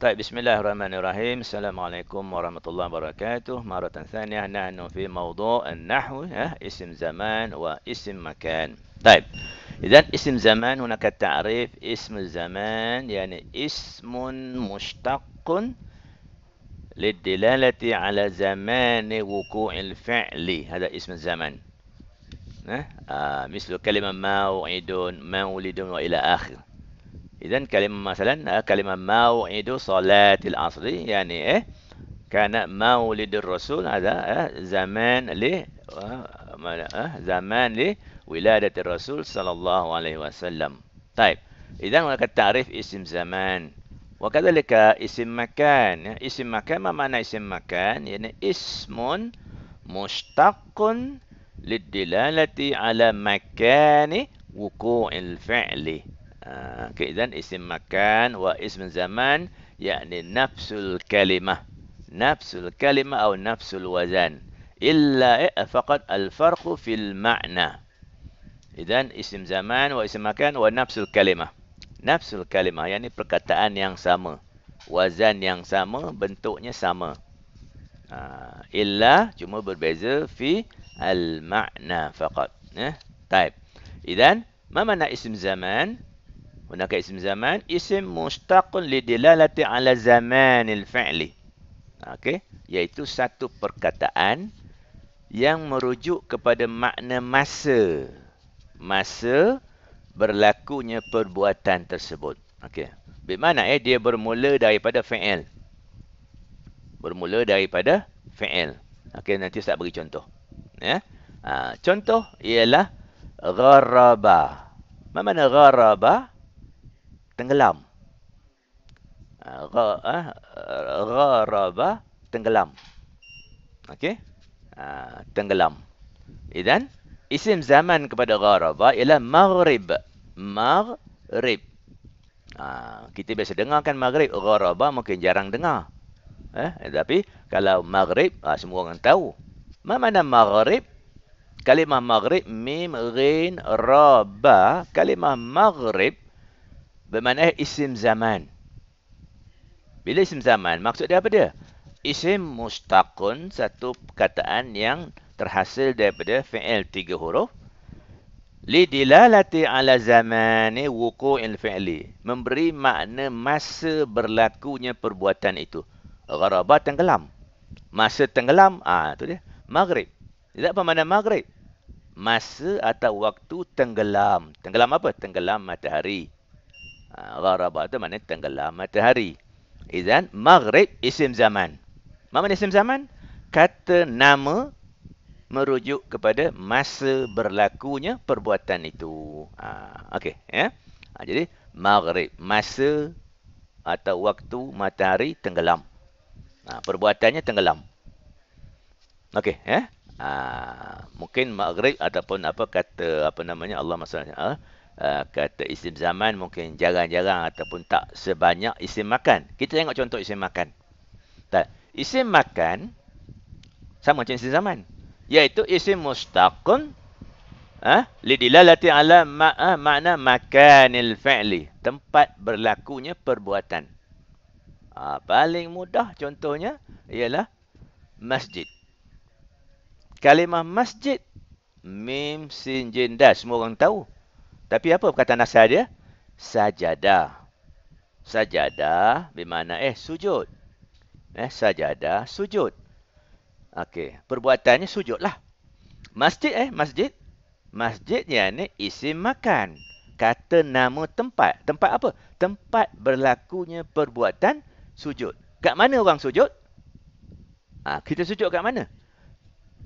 طيب بسم الله الرحمن الرحيم السلام عليكم ورحمة الله وبركاته مرة ثانية نحن في موضوع النحو اسم زمان واسم مكان طيب إذا اسم زمان هناك التعريف اسم الزمان يعني اسم مشتق للدلالة على زمان وقوع الفعل هذا اسم الزمان آه، مثل كلمة موعد مولد وإلى آخر إذا كلمة مثلا كلمة موعد صلاة العصر يعني إيه كان مولد الرسول هذا إيه؟ زمان ل آه، زمان لولادة الرسول صلى الله عليه وسلم طيب إذا هناك تعريف اسم زمان وكذلك اسم مكان اسم مكان ما معنى اسم مكان يعني اسم مشتق للدلالة على مكان وقوع الفعل Ah, okay, then isim makan wa ism zaman yakni nafsul kalimah. Nafsul kalimah atau nafsul wazan. Illa eh, faqad al-farqu fil ma'na. Idan isim zaman wa isim makan wa nafsul kalimah. Nafsul kalimah yakni perkataan yang sama. Wazan yang sama, bentuknya sama. Uh, illa cuma berbeza fi al-ma'na faqad. Eh? Ya. Type. Idan, mana isim zaman? Gunakan isim zaman. Isim mustaqun lidilalati ala zamanil fi'li. Okey. Iaitu satu perkataan yang merujuk kepada makna masa. Masa berlakunya perbuatan tersebut. Okey. Bagaimana eh? Dia bermula daripada fi'il. Bermula daripada fi'il. Okey. Nanti saya beri contoh. Ya. Yeah. Ha, contoh ialah gharaba. Mana mana Gharaba tenggelam. Ah, ah, gharaba tenggelam. Okey? Ah, tenggelam. Idan isim zaman kepada gharaba ialah maghrib. Maghrib. kita biasa dengar kan maghrib gharaba mungkin jarang dengar. Eh, tapi kalau maghrib semua orang tahu. Ma mana maghrib? Kalimah maghrib mim ghin ra ba. Kalimah maghrib bermakna isim zaman. Bila isim zaman, maksud dia apa dia? Isim mustaqun, satu perkataan yang terhasil daripada fi'il tiga huruf. lati ala zamani wuku'il fi'li. Memberi makna masa berlakunya perbuatan itu. Gharabah tenggelam. Masa tenggelam, ah ha, itu dia. Maghrib. Tidak apa makna maghrib? Masa atau waktu tenggelam. Tenggelam apa? Tenggelam matahari. Ah, gharaba tu mana tenggelam matahari. Izan maghrib isim zaman. Mana isim zaman? Kata nama merujuk kepada masa berlakunya perbuatan itu. Ha, Okey. Ya? Ah, jadi maghrib masa atau waktu matahari tenggelam. Ha, perbuatannya tenggelam. Okey. Ya? Ha, mungkin maghrib ataupun apa kata apa namanya Allah SWT. Ha, Ah, kata isim zaman mungkin jarang-jarang ataupun tak sebanyak isim makan. Kita tengok contoh isim makan. Tak. Isim makan sama macam isim zaman. Iaitu isim mustaqun ha? Ah, lidilalati ala ma ah, makna makanil fi'li. Tempat berlakunya perbuatan. Ha, paling mudah contohnya ialah masjid. Kalimah masjid mim sin jin semua orang tahu tapi apa perkataan asal dia? Sajadah. Sajadah bermakna eh sujud. Eh sajadah sujud. Okey, perbuatannya sujudlah. Masjid eh masjid. Masjid ni isi makan. Kata nama tempat. Tempat apa? Tempat berlakunya perbuatan sujud. Kat mana orang sujud? Ha, kita sujud kat mana?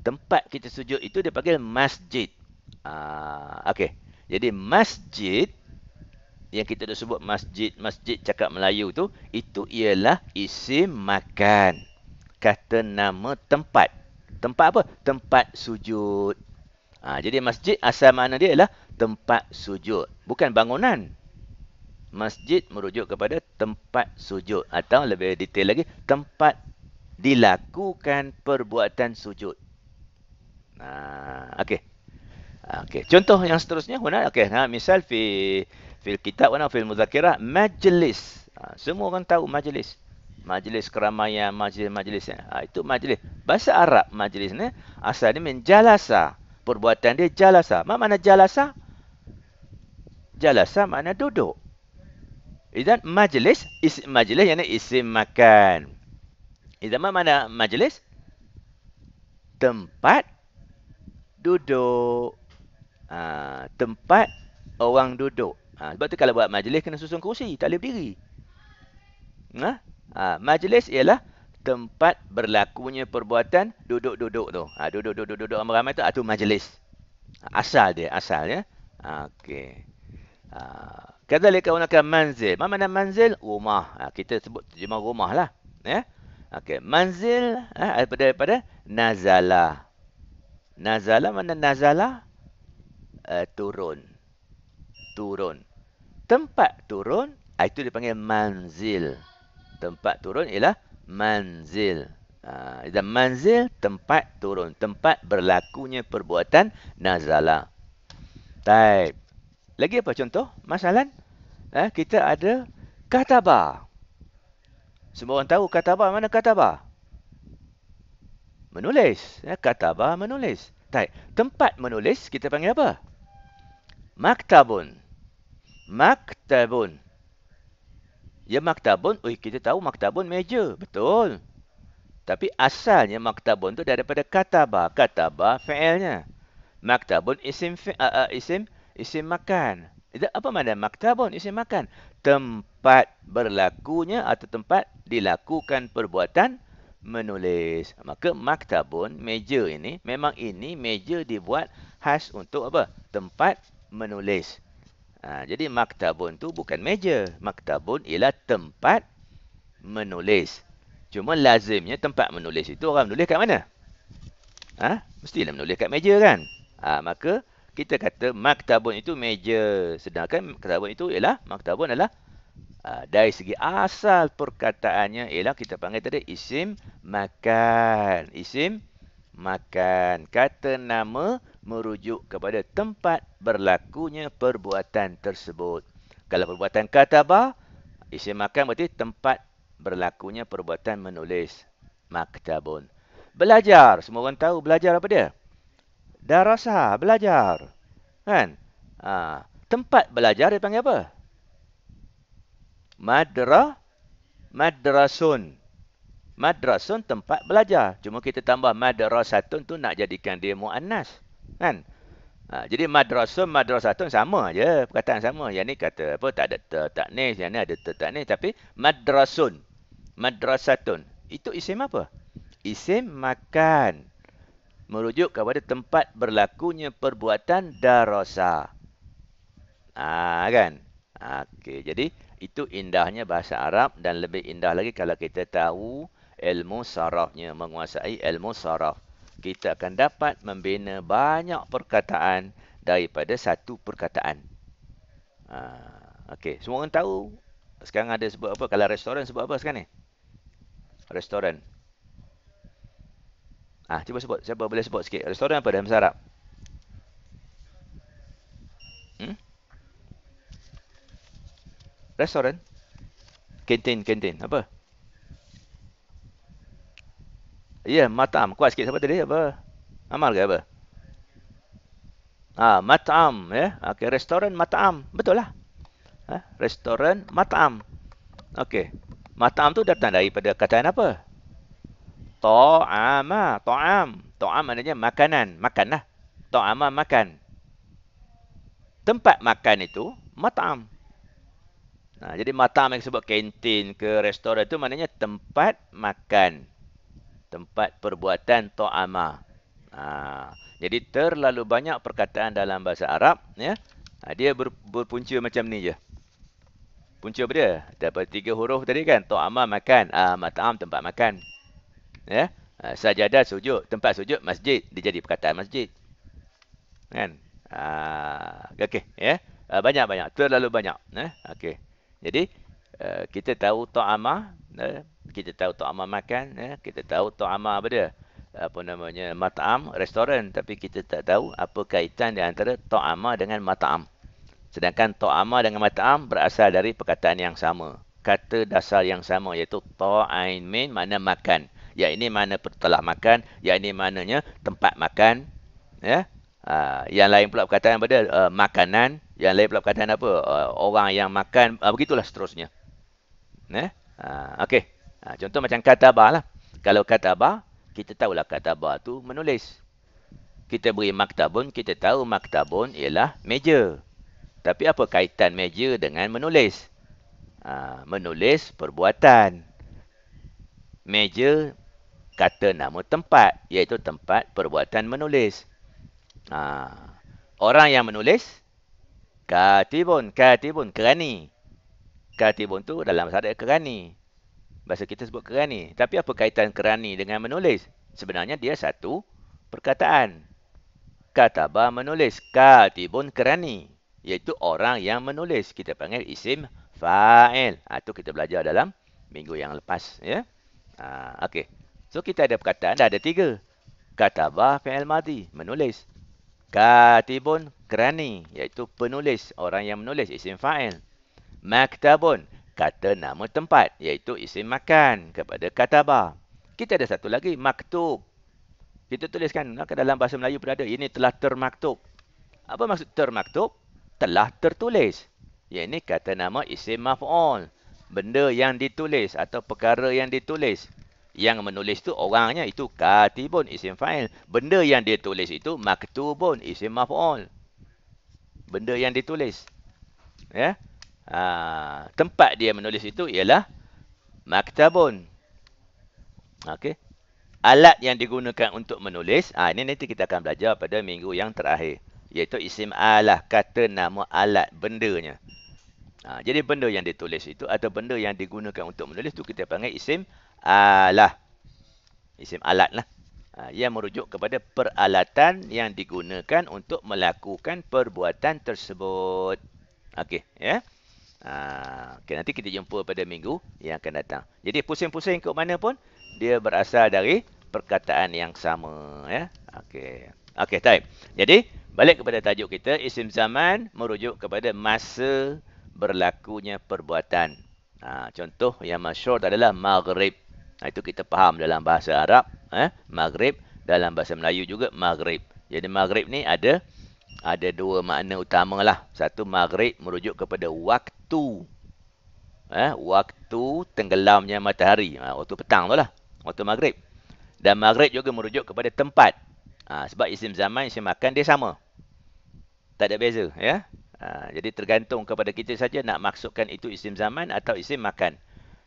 Tempat kita sujud itu dia panggil masjid. ha, okey. Jadi masjid yang kita dah sebut masjid, masjid cakap Melayu tu, itu ialah isi makan. Kata nama tempat. Tempat apa? Tempat sujud. Ha, jadi masjid asal mana dia ialah tempat sujud. Bukan bangunan. Masjid merujuk kepada tempat sujud. Atau lebih detail lagi, tempat dilakukan perbuatan sujud. Ha, Okey. Ah, okey, contoh yang seterusnya mana? Okey, nah misal fi fil kitab mana fil muzakirah majlis. Ha, semua orang tahu majlis. Majlis keramaian, majlis-majlis. Ha, eh. ah, itu majlis. Bahasa Arab majlis ni asal dia menjalasa. Perbuatan dia jalasa. Mana mana jalasa? Jalasa mana duduk. Izan majlis is majlis yang isi makan. Izan mana mana majlis? Tempat duduk uh, tempat orang duduk. Ha, sebab tu kalau buat majlis kena susun kerusi, tak boleh berdiri. Ha? Ha, majlis ialah tempat berlakunya perbuatan duduk-duduk tu. Ha, duduk-duduk-duduk ramai-ramai tu, itu majlis. Asal dia, asal ya. Ha, Okey. Ha, kata dia kawan akan manzil. Mana mana manzil? Rumah. Ha, kita sebut terjemah rumah lah. Ya? Okey. Manzil ha, daripada, daripada nazala. Nazala mana nazala? Nazala uh, turun. Turun. Tempat turun, ah, itu dipanggil manzil. Tempat turun ialah manzil. Uh, dan manzil, tempat turun. Tempat berlakunya perbuatan nazala. Taib. Lagi apa contoh? Masalah? Eh, kita ada kataba. Semua orang tahu kataba mana kataba? Menulis. Eh, kataba menulis. Taib. Tempat menulis kita panggil apa? maktabun. Maktabun. Ya maktabun, oi kita tahu maktabun meja, betul. Tapi asalnya maktabun tu daripada kataba, kataba fi'ilnya. Maktabun isim fi, uh, uh, isim isim makan. Itu apa makna maktabun isim makan? Tempat berlakunya atau tempat dilakukan perbuatan menulis. Maka maktabun meja ini memang ini meja dibuat khas untuk apa? Tempat menulis. Ha, jadi maktabun tu bukan meja. Maktabun ialah tempat menulis. Cuma lazimnya tempat menulis itu orang menulis kat mana? Ha? Mestilah menulis kat meja kan? Ha, maka kita kata maktabun itu meja. Sedangkan maktabun itu ialah maktabun adalah ha, dari segi asal perkataannya ialah kita panggil tadi isim makan. Isim makan makan. Kata nama merujuk kepada tempat berlakunya perbuatan tersebut. Kalau perbuatan katabah, isim makan berarti tempat berlakunya perbuatan menulis maktabun. Belajar. Semua orang tahu belajar apa dia? Darasa. Belajar. Kan? Ha. Tempat belajar dia panggil apa? Madrasun. Madrasun madrasun tempat belajar. Cuma kita tambah madrasatun tu nak jadikan dia mu'annas. Kan? Ha, jadi madrasun, madrasatun sama je. Perkataan sama. Yang ni kata apa? Tak ada ter, tak Yang ni ada ter, Tapi madrasun. Madrasatun. Itu isim apa? Isim makan. Merujuk kepada tempat berlakunya perbuatan darasa. Ah ha, kan? Okey. Jadi itu indahnya bahasa Arab dan lebih indah lagi kalau kita tahu ilmu sarafnya, menguasai ilmu saraf. Kita akan dapat membina banyak perkataan daripada satu perkataan. Ha, Okey, semua orang tahu sekarang ada sebut apa? Kalau restoran sebut apa sekarang ni? Restoran. Ah, ha, cuba sebut. Siapa boleh sebut sikit? Restoran apa dalam sarap? Hmm? Restoran? Kantin, kantin. Apa? Apa? yeah, matam kuat sikit siapa tadi apa amal ke apa ah matam ya yeah. okey restoran matam betul lah ha? restoran matam okey matam tu datang daripada kataan apa ta'ama ta'am ta'am maknanya makanan makanlah ta'ama makan tempat makan itu matam. Nah, ha, jadi matam yang sebut kantin ke restoran itu maknanya tempat makan tempat perbuatan to'ama. Ha, jadi terlalu banyak perkataan dalam bahasa Arab ya. Ha, dia ber, berpunca macam ni je. Punca apa dia? Dapat tiga huruf tadi kan? to'ama makan, ah ha, tempat makan. Ya. Ha, sajadah sujud, tempat sujud masjid, dia jadi perkataan masjid. Kan? Ah ha, okey ya. Ha, banyak-banyak, terlalu banyak ya. Okey. Jadi kita tahu ta'ama eh, kita tahu ta'ama eh, makan eh, kita tahu ta'ama apa dia apa namanya mat'am restoran tapi kita tak tahu apa kaitan di antara ta'ama dengan mat'am sedangkan ta'ama dengan mat'am berasal dari perkataan yang sama kata dasar yang sama iaitu ta'ain min makna makan ya ini mana telah makan ya ini mananya tempat makan ya ha, yang lain pula perkataan pada uh, eh, makanan yang lain pula perkataan apa uh, orang yang makan uh, begitulah seterusnya Eh? Ha, Okey. Ha, contoh macam katabah lah. Kalau kata bah, kita tahulah bah tu menulis. Kita beri maktabun, kita tahu maktabun ialah meja. Tapi apa kaitan meja dengan menulis? Ha, menulis perbuatan. Meja kata nama tempat, iaitu tempat perbuatan menulis. Ha, orang yang menulis, katibun, katibun, kerani. Kerani. Katibun tu dalam bahasa Arab kerani. Bahasa kita sebut kerani. Tapi apa kaitan kerani dengan menulis? Sebenarnya dia satu perkataan. Kataba menulis. Katibun kerani. Iaitu orang yang menulis. Kita panggil isim fa'il. Itu ha, kita belajar dalam minggu yang lepas. Ya? Ha, okay. So kita ada perkataan. Dah ada tiga. Kataba fi'il madi. Menulis. Katibun kerani. Iaitu penulis. Orang yang menulis. Isim fa'il maktabun kata nama tempat iaitu isim makan kepada kataba kita ada satu lagi maktub kita tuliskan lah ke dalam bahasa Melayu pun ada ini telah termaktub apa maksud termaktub telah tertulis Ya ini kata nama isim maf'ul. Benda yang ditulis atau perkara yang ditulis. Yang menulis tu orangnya itu katibun isim fa'il. Benda yang ditulis itu maktubun isim maf'ul. Benda yang ditulis. Ya. Ha, tempat dia menulis itu ialah maktabun. Okey. Alat yang digunakan untuk menulis, ah ha, ini nanti kita akan belajar pada minggu yang terakhir, iaitu isim alah kata nama alat bendanya. Ha, jadi benda yang ditulis itu atau benda yang digunakan untuk menulis itu kita panggil isim alah. Isim alat lah. Ha, ia merujuk kepada peralatan yang digunakan untuk melakukan perbuatan tersebut. Okey, ya. Yeah? Ah, okay, nanti kita jumpa pada minggu yang akan datang. Jadi pusing-pusing ke mana pun dia berasal dari perkataan yang sama ya. Okay Okey, time. Jadi balik kepada tajuk kita isim zaman merujuk kepada masa berlakunya perbuatan. Ha, contoh yang masyhur adalah maghrib. Ha, itu kita faham dalam bahasa Arab, eh? maghrib dalam bahasa Melayu juga maghrib. Jadi maghrib ni ada ada dua makna utama lah. Satu maghrib merujuk kepada waktu. Eh, waktu tenggelamnya matahari. Eh, waktu petang tu lah. Waktu maghrib. Dan maghrib juga merujuk kepada tempat. Eh, sebab isim zaman, isim makan dia sama. Tak ada beza. Ya? Eh, jadi tergantung kepada kita saja nak maksudkan itu isim zaman atau isim makan.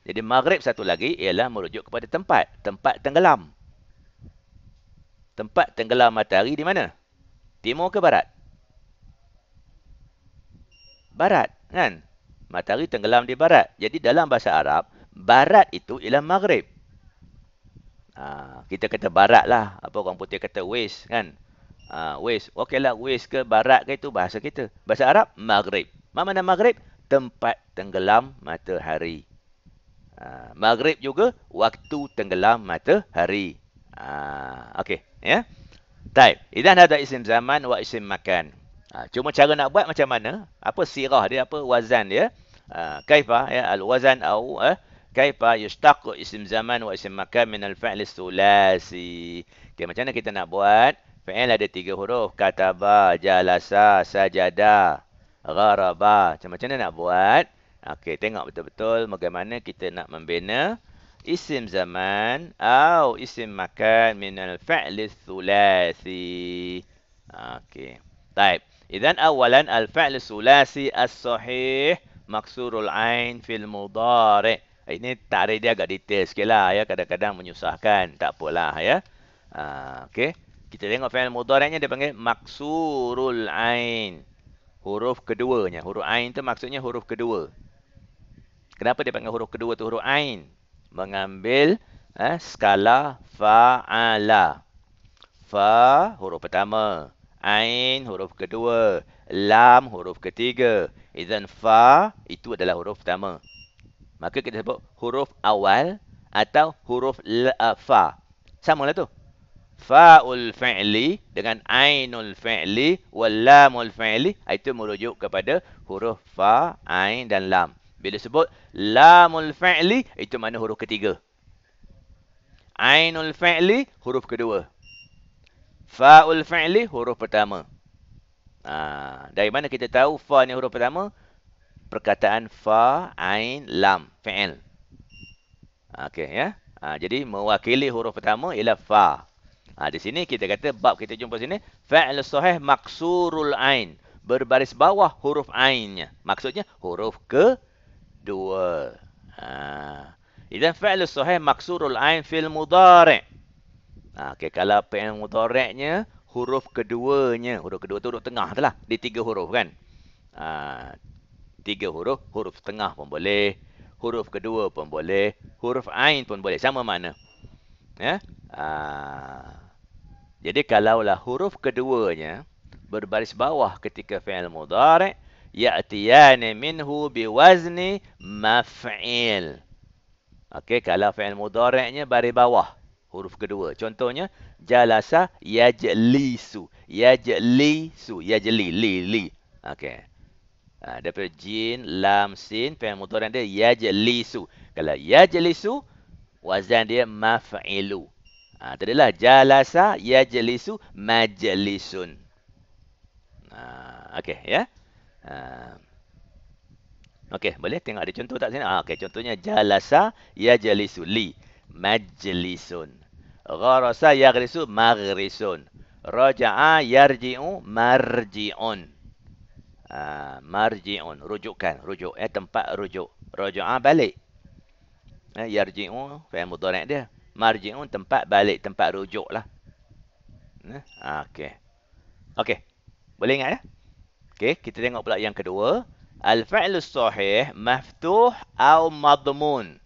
Jadi maghrib satu lagi ialah merujuk kepada tempat. Tempat tenggelam. Tempat tenggelam matahari Di mana? Timur ke barat? Barat, kan? Matahari tenggelam di barat. Jadi dalam bahasa Arab, barat itu ialah maghrib. Ha, kita kata barat lah. Apa orang putih kata west, kan? Ha, west. Okey lah, west ke barat ke itu bahasa kita. Bahasa Arab, maghrib. Mana mana maghrib? Tempat tenggelam matahari. Ha, maghrib juga waktu tenggelam matahari. Ha, Okey, ya? Yeah? Taib. Idan hadha isim zaman wa isim makan. Ha, cuma cara nak buat macam mana? Apa sirah dia? Apa wazan dia? Ha, kaifa ya, al-wazan au eh, kaifa yustaqu isim zaman wa isim makan min al-fi'l thulasi. Okay, macam mana kita nak buat? Fi'il ada tiga huruf. Kataba, jalasa, sajada, gharaba. Macam mana nak buat? Okey, tengok betul-betul bagaimana kita nak membina isim zaman atau isim makan min al-fi'l thulasi. Okey. Baik. Idan awalan al-fi'l thulasi as-sahih maksurul ain fil mudhari. Eh, ini tarikh dia agak detail sikit lah. Ya. Kadang-kadang menyusahkan. Tak apalah. Ya. Ah, okey. Kita tengok fi'il mudhari'nya dia panggil maksurul ain. Huruf keduanya. Huruf ain tu maksudnya huruf kedua. Kenapa dia panggil huruf kedua tu huruf ain? mengambil eh, skala fa'ala. Fa huruf pertama, ain huruf kedua, lam huruf ketiga. Izan fa itu adalah huruf pertama. Maka kita sebut huruf awal atau huruf la, fa. Sama lah tu. Fa'ul fi'li dengan ainul fi'li wal lamul fi'li. Itu merujuk kepada huruf fa, ain dan lam. Bila sebut lamul fa'li itu mana huruf ketiga. Ainul fa'li huruf kedua. Fa'ul fa'li huruf pertama. Ha, dari mana kita tahu fa ni huruf pertama? Perkataan fa, ain, lam, fa'il. Okey ya. Ha, jadi mewakili huruf pertama ialah fa. Ha, di sini kita kata bab kita jumpa sini fa'il sahih maksurul ain berbaris bawah huruf ainnya. Maksudnya huruf ke dua. Ha. Ida fa'lu sahih maksurul ain fil mudhari. Ha, okay, kalau fi'il mudhari'nya huruf keduanya, huruf kedua tu huruf tengah tu lah. Di tiga huruf kan. Ha, tiga huruf, huruf tengah pun boleh. Huruf kedua pun boleh. Huruf ain pun boleh. Sama mana. Ya? Ha. Jadi kalaulah huruf keduanya berbaris bawah ketika fi'il mudhari', ya'tiyani minhu biwazni maf'il. Okey, kalau fi'il mudhari'nya bari bawah huruf kedua. Contohnya jalasa yajlisu. Yajlisu, yajli li li. Okey. Ha, daripada jin, lam, sin, fi'il mudhari' dia yajlisu. Kalau yajlisu, wazan dia maf'ilu. Ha, tadilah jalasa yajlisu majlisun. Ha, okey, ya. Yeah? Ah. Okey, boleh tengok ada contoh tak sini? Ha, Okey, contohnya jalasa ya yajlisu li majlisun. Gharasa yaghlisu maghrisun. Raja'a yarji'u marji'un. Ha, marji'un, rujukan, rujuk. Eh, tempat rujuk. Raja'a balik. Eh, yarji'u, fa'il mudhari' dia. Marji'un tempat balik, tempat rujuk lah. Eh, Okey. Okey. Boleh ingat ya? Okey, kita tengok pula yang kedua. Al-fi'lu sahih maftuh au madmun.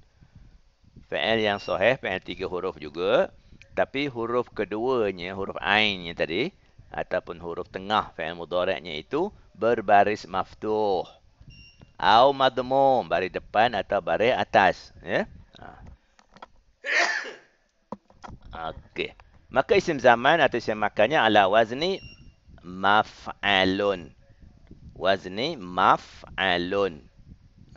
Fi'il yang sahih, fi'il tiga huruf juga. Tapi huruf keduanya, huruf ainnya tadi. Ataupun huruf tengah fi'il mudaratnya itu. Berbaris maftuh. Au madmun. Baris depan atau baris atas. Ya. Ha. Okey. Maka isim zaman atau isim makannya ala wazni maf'alun wazni maf'alun.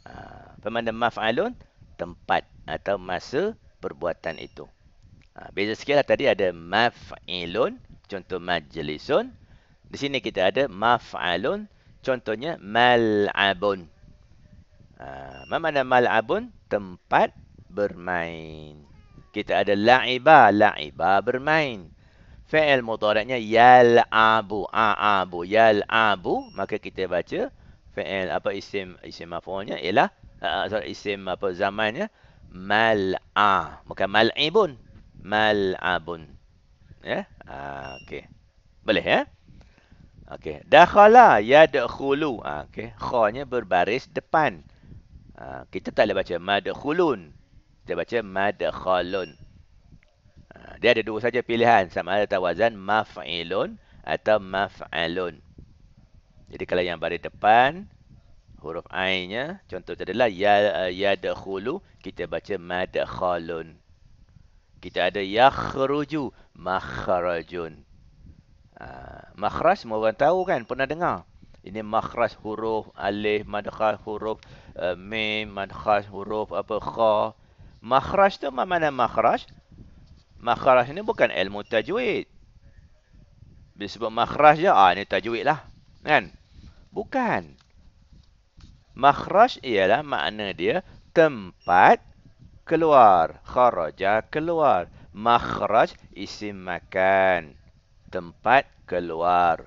Apa ah, makna maf'alun? Tempat atau masa perbuatan itu. Ah, beza sikitlah tadi ada maf'ilun. Contoh majlisun. Di sini kita ada maf'alun. Contohnya mal'abun. Apa ah, makna mal'abun? Tempat bermain. Kita ada la'iba. La'iba bermain. Bermain fi'il mudaraknya yal abu a abu yal abu maka kita baca fi'il apa isim isim maf'ulnya ialah uh, isim apa zamannya mal a bukan mal ibun abun ya yeah? uh, okey boleh ya yeah? okey dakhala yadkhulu uh, okey kha berbaris depan uh, kita tak boleh baca madkhulun kita baca madkhalun dia ada dua saja pilihan sama ada tawazan maf'ilun atau maf'alun. Jadi kalau yang baris depan huruf ainnya contoh adalah ya eh, yadkhulu kita baca madkhalun. Kita ada yakhruju makhrajun. Ah makhraj semua orang tahu kan pernah dengar. Ini makhras huruf alif madakhal huruf uh, mim madkhal huruf apa kha. Makhras tu mana makhras? makhraj ni bukan ilmu tajwid. Bila sebut makhraj je, ah ni tajwid lah. Kan? Bukan. Makhraj ialah makna dia tempat keluar. Kharaja keluar. Makhraj isim makan. Tempat keluar.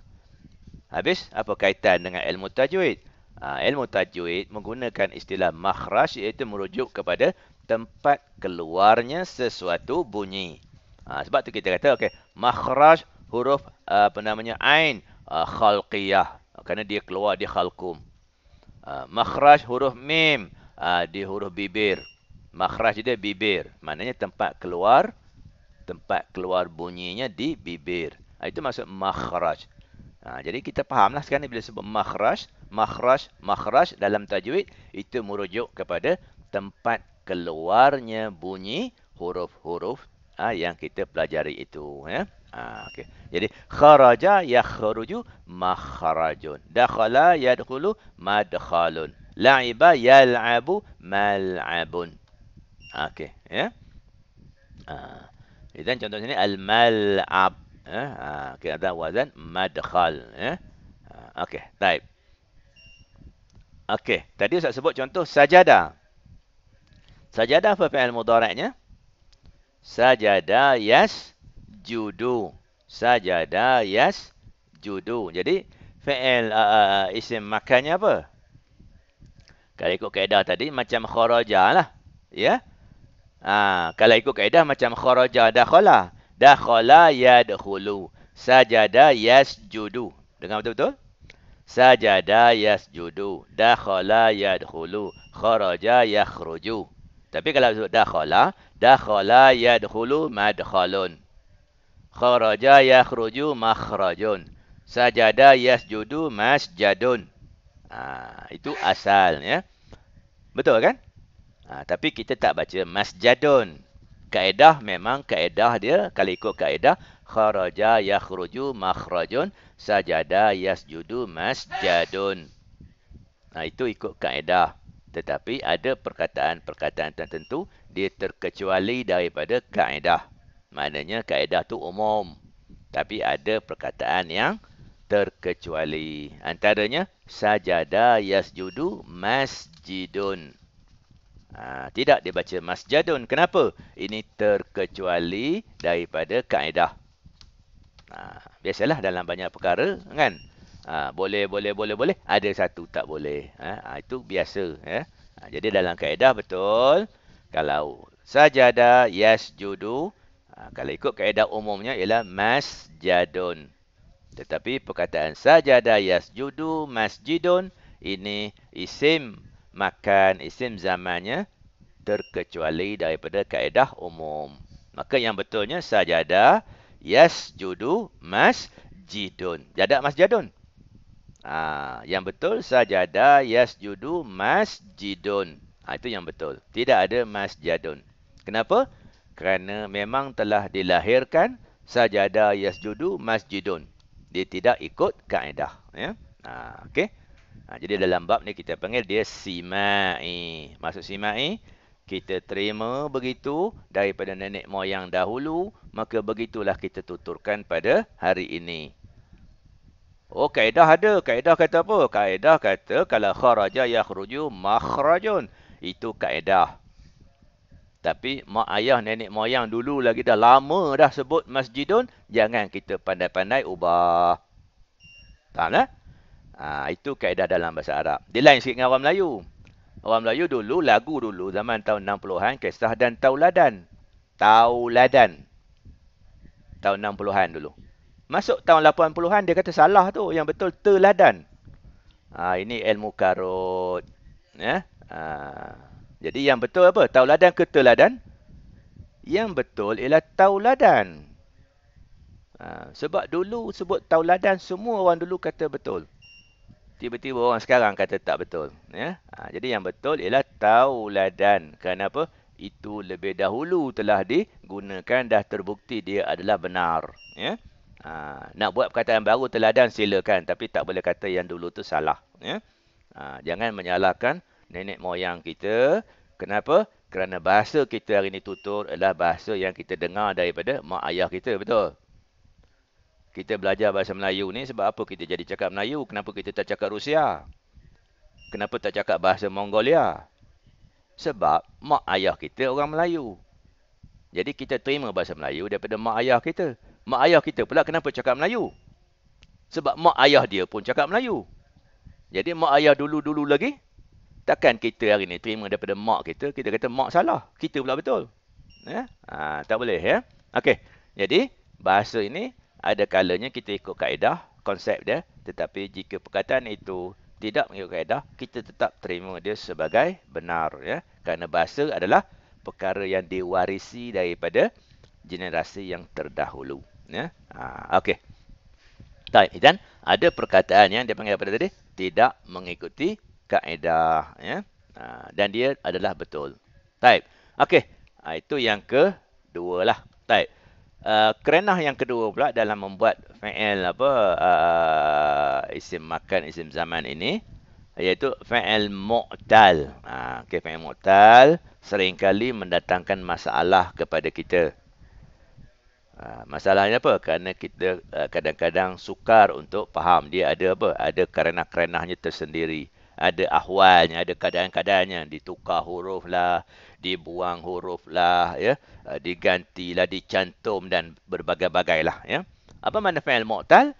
Habis, apa kaitan dengan ilmu tajwid? Ha, ilmu tajwid menggunakan istilah makhraj iaitu merujuk kepada tempat keluarnya sesuatu bunyi. Ha, sebab tu kita kata okay, makhraj huruf uh, apa namanya ain uh, khalqiyah kerana dia keluar di khalkum. Uh, makhraj huruf mim uh, di huruf bibir. Makhraj dia bibir. Maknanya tempat keluar tempat keluar bunyinya di bibir. Uh, itu maksud makhraj. Uh, jadi kita fahamlah sekarang bila sebut makhraj, makhraj, makhraj dalam tajwid itu merujuk kepada tempat keluarnya bunyi huruf-huruf ha, yang kita pelajari itu. Ya. Ha, ah, okay. Jadi, kharaja ma makharajun. Dakhala ya ma dhalun. La'iba yal'abu mal'abun. Ah, okey. Ya. Ha. Jadi contoh sini, al-mal'ab. Eh? Ya. Ha, okay, ada wazan madkhal. Eh? Ya. Ha, okay, type. Okay, tadi saya sebut contoh sajadah. Sajada apa fi'il mudara'nya? Sajada yas judu. Sajada yas judu. Jadi, fi'il uh, uh, uh, isim makannya apa? Kalau ikut kaedah tadi, macam kharaja lah. Ya? Ha, kalau ikut kaedah, macam kharaja dakhala. Dakhala yadkhulu. Sajada yas judu. Dengar betul-betul? Sajada yas judu. Dakhala yadkhulu. Kharaja yakhruju. Tapi kalau sebut dakhala, dakhala yadkhulu madkhalun. Kharaja yakhruju makhrajun. Sajada yasjudu masjadun. Ha, itu asal ya. Betul kan? Ha, tapi kita tak baca masjadun. Kaedah memang kaedah dia. Kalau ikut kaedah. Kharaja yakhruju makhrajun. Sajada yasjudu masjadun. Nah, ha, itu ikut kaedah tetapi ada perkataan-perkataan tertentu dia terkecuali daripada kaedah. Maknanya kaedah tu umum. Tapi ada perkataan yang terkecuali. Antaranya sajada yasjudu masjidun. Ha, tidak dibaca Masjidun. Kenapa? Ini terkecuali daripada kaedah. Ha, biasalah dalam banyak perkara kan. Ha, boleh, boleh, boleh, boleh. Ada satu tak boleh. Ha, ha itu biasa. Ya. Ha, jadi dalam kaedah betul. Kalau sajadah, yes, judu. Ha, kalau ikut kaedah umumnya ialah mas masjadun. Tetapi perkataan sajadah, yes, judu, mas masjidun. Ini isim makan, isim zamannya. Terkecuali daripada kaedah umum. Maka yang betulnya sajadah, yes, judu, mas masjidun. Jadak masjidun. Jadak masjidun. Ha, yang betul sajadah yasjudu masjidun. Ha, itu yang betul. Tidak ada masjadun. Kenapa? Kerana memang telah dilahirkan sajadah yasjudu masjidun. Dia tidak ikut kaedah. Ya? Ha, okay? ha, jadi dalam bab ni kita panggil dia simai. Maksud simai, kita terima begitu daripada nenek moyang dahulu. Maka begitulah kita tuturkan pada hari ini. Oh kaedah ada. Kaedah kata apa? Kaedah kata kalau kharaja yakhruju makhrajun. Itu kaedah. Tapi mak ayah nenek moyang dulu lagi dah lama dah sebut masjidun. Jangan kita pandai-pandai ubah. Tak lah. Eh? Ha, itu kaedah dalam bahasa Arab. Dia lain sikit dengan orang Melayu. Orang Melayu dulu lagu dulu zaman tahun 60-an. Kisah dan tauladan. Tauladan. Tahun 60-an dulu. Masuk tahun 80-an dia kata salah tu yang betul teladan. Ha, ini ilmu karut. Ya? Ha. Jadi yang betul apa? Tauladan ke teladan? Yang betul ialah tauladan. Ha, sebab dulu sebut tauladan semua orang dulu kata betul. Tiba-tiba orang sekarang kata tak betul. Ya? Ha, jadi yang betul ialah tauladan. Kenapa? Itu lebih dahulu telah digunakan dah terbukti dia adalah benar. Ya? Ha, nak buat perkataan baru teladan silakan tapi tak boleh kata yang dulu tu salah ya. Ha, jangan menyalahkan nenek moyang kita. Kenapa? Kerana bahasa kita hari ini tutur adalah bahasa yang kita dengar daripada mak ayah kita, betul? Kita belajar bahasa Melayu ni sebab apa kita jadi cakap Melayu? Kenapa kita tak cakap Rusia? Kenapa tak cakap bahasa Mongolia? Sebab mak ayah kita orang Melayu. Jadi kita terima bahasa Melayu daripada mak ayah kita mak ayah kita pula kenapa cakap Melayu? Sebab mak ayah dia pun cakap Melayu. Jadi mak ayah dulu-dulu lagi, takkan kita hari ni terima daripada mak kita, kita kata mak salah. Kita pula betul. Eh? Ha, tak boleh. ya. okay Jadi, bahasa ini ada kalanya kita ikut kaedah, konsep dia. Tetapi jika perkataan itu tidak mengikut kaedah, kita tetap terima dia sebagai benar. ya. Kerana bahasa adalah perkara yang diwarisi daripada generasi yang terdahulu ya ha, okey baik dan ada perkataan yang dia panggil pada tadi tidak mengikuti kaedah ya ha, dan dia adalah betul baik okay, ha, itu yang kedua lah baik Uh, kerenah yang kedua pula dalam membuat fa'il apa uh, isim makan isim zaman ini iaitu fa'il mu'tal. Ah uh, okay, fa'il mu'tal seringkali mendatangkan masalah kepada kita. Ah, masalahnya apa? Kerana kita ah, kadang-kadang sukar untuk faham. Dia ada apa? Ada kerenah-kerenahnya tersendiri. Ada ahwalnya, ada keadaan-keadaannya. Ditukar huruf lah, dibuang huruf lah, ya? uh, diganti lah, dicantum dan berbagai-bagai lah. Ya? Apa makna fi'il mu'tal?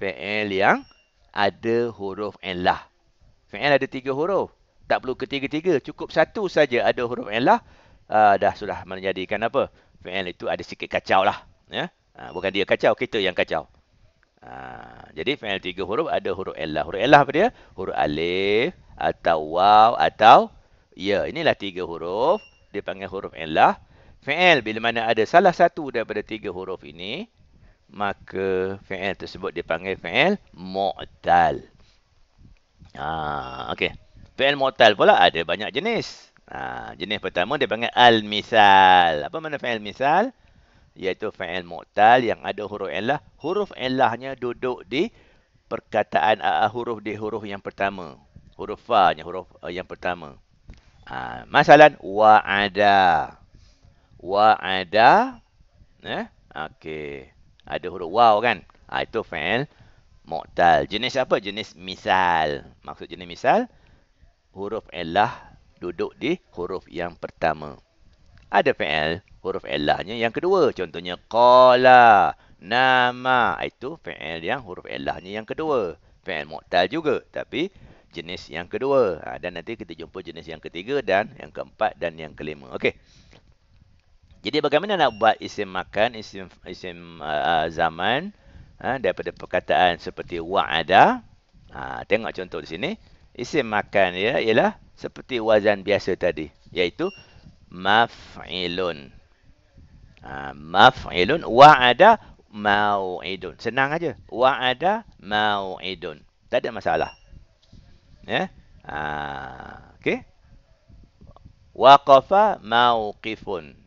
Fi'il yang ada huruf elah. Fi'il ada tiga huruf. Tak perlu ketiga-tiga. Cukup satu saja ada huruf elah. Uh, dah sudah menjadikan apa? fan itu ada sikit kacau lah. Ya? Ha, bukan dia kacau, kita yang kacau. Ha, jadi fan tiga huruf ada huruf Allah. Huruf Allah apa dia? Huruf Alif atau Waw atau Ya. Inilah tiga huruf. Dia panggil huruf Allah. Fa'al bila mana ada salah satu daripada tiga huruf ini, maka fa'al tersebut dipanggil fa'al mu'tal. Ah, okey. Fa'al mu'tal pula ada banyak jenis. Ha, jenis pertama dia panggil al-misal. Apa makna fi'il misal? Iaitu fi'il mu'tal yang ada huruf ilah. Huruf ilahnya duduk di perkataan uh, huruf di huruf yang pertama. Huruf fa-nya huruf uh, yang pertama. Ha, masalah wa'ada. Wa'ada. Eh? Okey. Ada huruf waw kan? Ha, itu fi'il mu'tal. Jenis apa? Jenis misal. Maksud jenis misal? Huruf ilah duduk di huruf yang pertama. Ada fi'il, huruf elahnya yang kedua. Contohnya, qala, nama. Itu fi'il yang huruf elahnya yang kedua. Fi'il mu'tal juga. Tapi, jenis yang kedua. Ha, dan nanti kita jumpa jenis yang ketiga dan yang keempat dan yang kelima. Okey. Jadi bagaimana nak buat isim makan, isim, isim uh, uh zaman ha, daripada perkataan seperti wa'ada. Ha, tengok contoh di sini isim makan ya ialah seperti wazan biasa tadi iaitu maf'ilun. Ha, maf'ilun wa'ada mau'idun. Senang aja. ada mau'idun. Tak ada masalah. Ya. Ah, ha, okey. Waqafa mauqifun.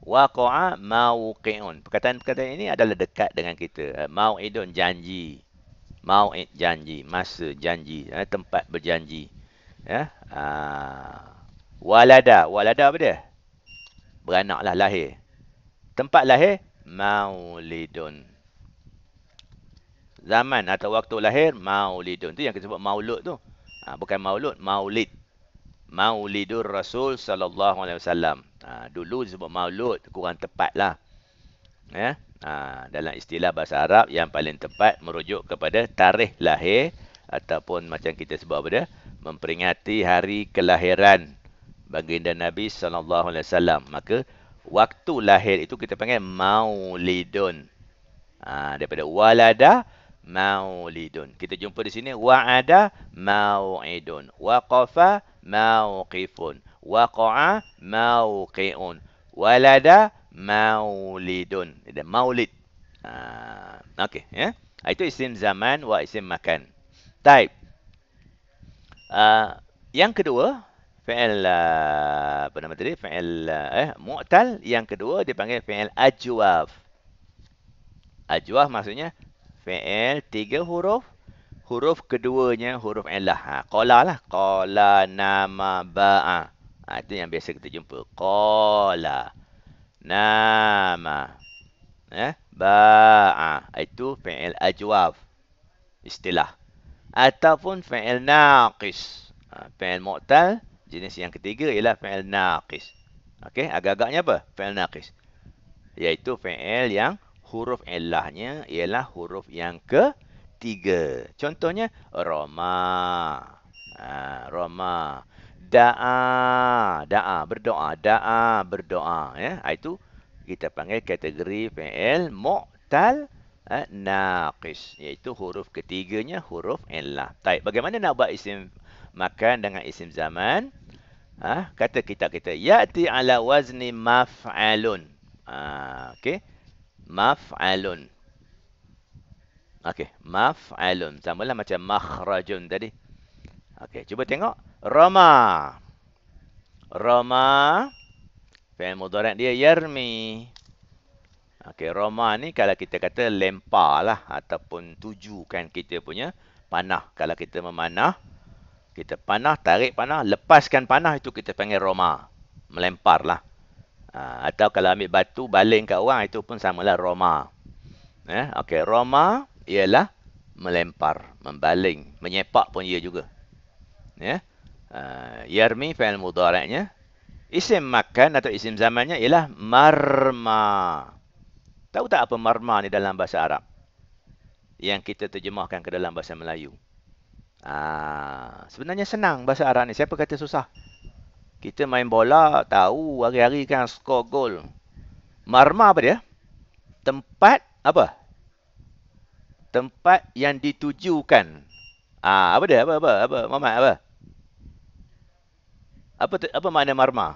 Waqa'a mauqi'un. Perkataan-perkataan ini adalah dekat dengan kita. Mau'idun janji. Mau janji, masa janji, eh, tempat berjanji. Ya. Eh? Ah. Walada, walada apa dia? Beranaklah lahir. Tempat lahir Maulidun. Zaman atau waktu lahir Maulidun. tu yang kita sebut maulud tu. Ha, bukan maulud, maulid. Maulidur Rasul sallallahu alaihi wasallam. Ha, dulu disebut maulud, kurang tepatlah. Ya. Eh? Ha, dalam istilah bahasa Arab yang paling tepat merujuk kepada tarikh lahir ataupun macam kita sebut apa dia memperingati hari kelahiran baginda Nabi saw. maka waktu lahir itu kita panggil maulidun ha, daripada walada maulidun kita jumpa di sini waada mauidun waqafa mauqifun waqa'a mauqiun walada maulidun. ada maulid. Uh, ah, okay. Ya. Yeah? Itu isim zaman wa isim makan. Type. Uh, ah, yang kedua, fi'il uh, apa nama tadi? Fi'il uh, eh, mu'tal. Yang kedua dipanggil fi'il ajwaf. Ajwaf maksudnya fi'il tiga huruf huruf keduanya huruf ilah. Ha, qala lah. Qala nama ba'a. Ha, itu yang biasa kita jumpa. Qala nama. Eh, ba'a. Itu fi'il ajwaf. Istilah. Ataupun fi'il naqis. Ha, fi'il mu'tal. Jenis yang ketiga ialah fi'il naqis. Okey, agak-agaknya apa? Fi'il naqis. Iaitu fi'il yang huruf ilahnya ialah huruf yang ketiga. Contohnya, Roma. Ha, Roma. Roma da'a da'a berdoa da'a berdoa ya ha, itu kita panggil kategori fi'il mu'tal eh, naqis iaitu huruf ketiganya huruf illah baik bagaimana nak buat isim makan dengan isim zaman ah kata kita kita ya'ti ala wazni maf'alun ah ha, okey maf'alun okey maf'alun samalah macam makhrajun tadi okey cuba tengok Roma. Roma. Fi'il mudarat dia yermi. Okey, Roma ni kalau kita kata lempar lah ataupun tujukan kita punya panah. Kalau kita memanah, kita panah, tarik panah, lepaskan panah itu kita panggil Roma. Melempar lah. Ha, atau kalau ambil batu, baling kat orang itu pun samalah Roma. Eh, Okey, Roma ialah melempar, membaling, menyepak pun ia juga. Ya. Yeah uh, yarmi fi'il mudara'nya isim makan atau isim zamannya ialah marma tahu tak apa marma ni dalam bahasa Arab yang kita terjemahkan ke dalam bahasa Melayu Ah, sebenarnya senang bahasa Arab ni. Siapa kata susah? Kita main bola, tahu hari-hari kan skor gol. Marma apa dia? Tempat apa? Tempat yang ditujukan. Ah, apa dia? Apa apa apa? Mamat apa? apa? apa apa makna marma?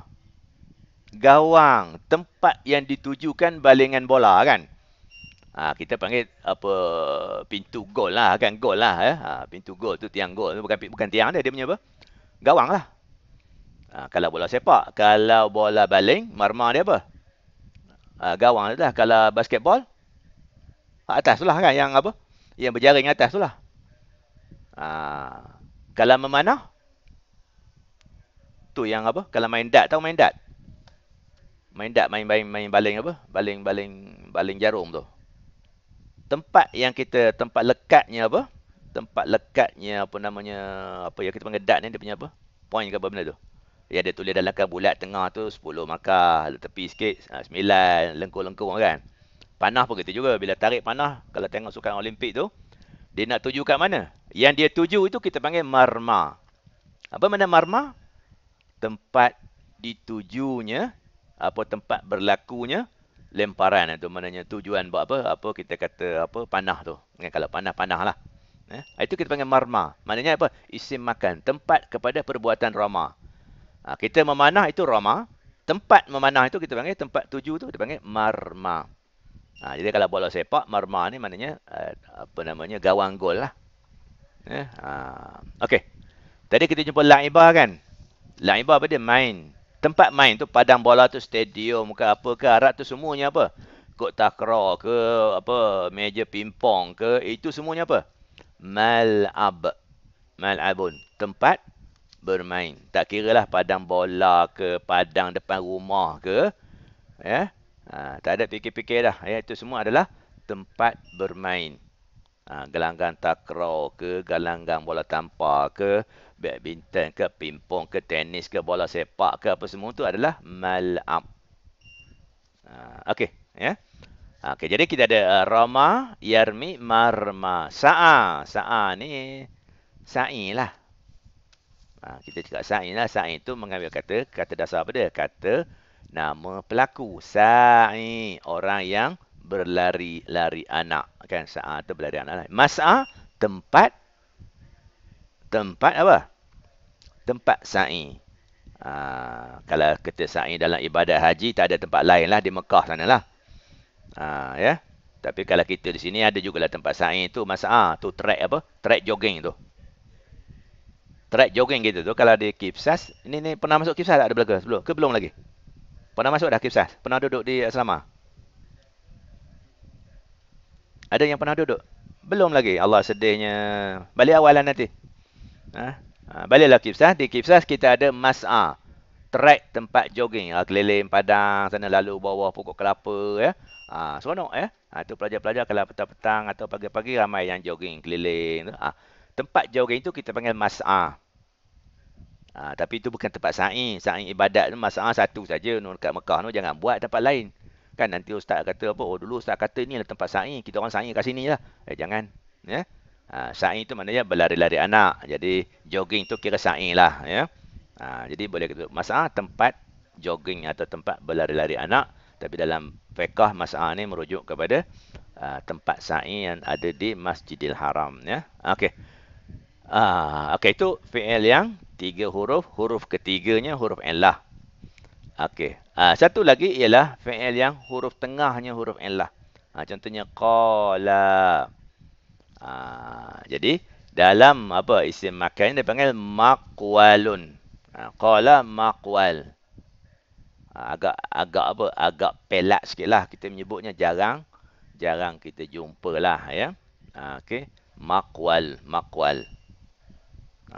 Gawang, tempat yang ditujukan balingan bola kan? Ha, kita panggil apa pintu gol lah kan gol lah ya. Ha, pintu gol tu tiang gol tu bukan bukan tiang dia dia punya apa? Gawang lah. Ha, kalau bola sepak, kalau bola baling, marma dia apa? Ha, gawang lah. Kalau basketball, atas tu lah kan yang apa? Yang berjaring atas tu lah. Ha, kalau memanah, tu yang apa kalau main dart tahu main dart main dart main main main baling apa baling baling baling jarum tu tempat yang kita tempat lekatnya apa tempat lekatnya apa namanya apa yang kita panggil dart ni dia punya apa point ke apa benda tu Ya dia tulis dalam kan bulat tengah tu 10 markah tepi sikit 9 ha, lengkung-lengkung kan. Panah pun kita juga bila tarik panah kalau tengok sukan Olimpik tu dia nak tuju kat mana? Yang dia tuju itu kita panggil marma. Apa mana marma? tempat ditujunya apa tempat berlakunya lemparan atau maknanya tujuan buat apa apa kita kata apa panah tu kan kalau panah panah lah eh? Ah, itu kita panggil marma maknanya apa isim makan tempat kepada perbuatan rama ha, kita memanah itu rama tempat memanah itu kita panggil tempat tuju tu kita panggil marma ha, jadi kalau bola sepak marma ni maknanya eh, apa namanya gawang gol lah eh? ha, okey tadi kita jumpa laibah kan Laiba apa dia? Main. Tempat main tu padang bola tu stadium ke apa ke arat tu semuanya apa? Kot takraw ke apa meja pingpong ke itu semuanya apa? Mal'ab. Mal'abun. Tempat bermain. Tak kira lah padang bola ke padang depan rumah ke. Ya. Ha, tak ada fikir-fikir dah. Ya, itu semua adalah tempat bermain. Ha, gelanggang takraw ke, gelanggang bola tampar ke, badminton ke pingpong ke tenis ke bola sepak ke apa semua tu adalah malam. Uh, ha, okey, ya. Yeah. Okey, jadi kita ada uh, Roma, Yarmi, Marma, Sa'a. Sa'a ni Sa'i lah. Ha, kita cakap Sa'i lah. Sa'i tu mengambil kata, kata dasar apa dia? Kata nama pelaku. Sa'i, orang yang berlari-lari anak. Kan, Sa'a tu berlari anak. Lah. Mas'a, tempat tempat apa? Tempat sa'i. Ha, kalau kita sa'i dalam ibadah haji, tak ada tempat lain lah di Mekah sana lah. Ha, ah, ya? Tapi kalau kita di sini, ada juga lah tempat sa'i tu. Masa ha, tu track apa? Track jogging tu. Track jogging gitu tu. Kalau di Kipsas, ni, ni pernah masuk Kipsas tak ada belakang sebelum? Ke belum lagi? Pernah masuk dah Kipsas? Pernah duduk di Asrama? Ada yang pernah duduk? Belum lagi. Allah sedihnya. Balik awalan lah nanti. Ha? ha baliklah Kipsah. Di Kipsah kita ada Mas'a. Track tempat jogging. Ha, keliling padang sana lalu bawah pokok kelapa. Ya. Ha, seronok. Ya. Ha, tu pelajar-pelajar kalau petang-petang atau pagi-pagi ramai yang jogging keliling. Ha, tempat jogging itu kita panggil Mas'a. Ha, tapi itu bukan tempat sa'i. Sa'i ibadat tu Mas'a satu saja. Nur dekat Mekah tu jangan buat tempat lain kan nanti ustaz kata apa oh dulu ustaz kata ni lah tempat sa'i kita orang sa'i kat sini lah eh jangan ya yeah? Ah, sa'i itu maknanya berlari-lari anak. Jadi jogging itu kira sa'i lah. Ya. Ha, jadi boleh kita masalah tempat jogging atau tempat berlari-lari anak. Tapi dalam fiqah masalah ini merujuk kepada uh, tempat sa'i yang ada di Masjidil Haram. Ya. Okey. Ah, okey itu fi'il yang tiga huruf, huruf ketiganya huruf illah. Okey. Ah, satu lagi ialah fi'il yang huruf tengahnya huruf illah. Ah, contohnya qala. Ha, jadi dalam apa isim makan dia panggil maqwalun. Ha, qala maqwal. Ha, agak agak apa agak pelak sikitlah kita menyebutnya jarang jarang kita jumpa lah ya. Ha, okey maqwal maqwal.